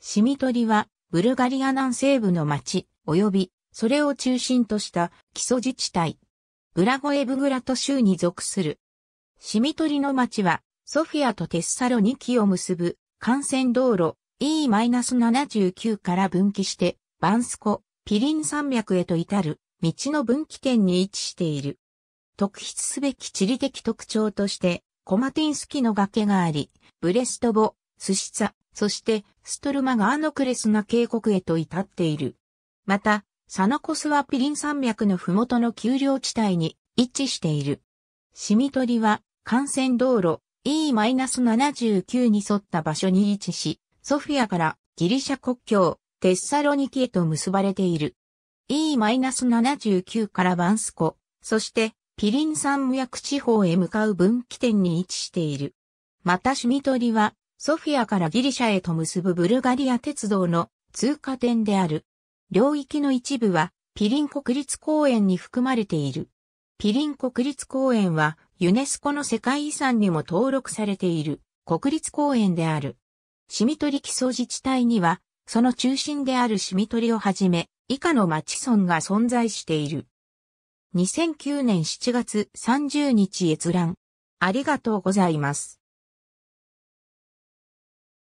シミトリは、ブルガリア南西部の町、及び、それを中心とした基礎自治体。ブラゴエブグラト州に属する。シミトリの町は、ソフィアとテッサロニキを結ぶ幹線道路 E-79 から分岐して、バンスコ、ピリン山脈へと至る道の分岐点に位置している。特筆すべき地理的特徴として、コマティンスキの崖があり、ブレストボ、スシツァ、そしてストルマガーノクレスナ渓谷へと至っている。また、サナコスはピリン山脈の麓の丘陵地帯に位置している。シミトリは幹線道路 E-79 に沿った場所に位置し、ソフィアからギリシャ国境、テッサロニキへと結ばれている。E-79 からバンスコ、そしてピリン山脈地方へ向かう分岐点に位置している。またシミトリはソフィアからギリシャへと結ぶブルガリア鉄道の通過点である。領域の一部はピリン国立公園に含まれている。ピリン国立公園はユネスコの世界遺産にも登録されている国立公園である。シミトリ基礎自治体にはその中心であるシミトリをはじめ以下の町村が存在している。2009年7月30日閲覧。ありがとうございます。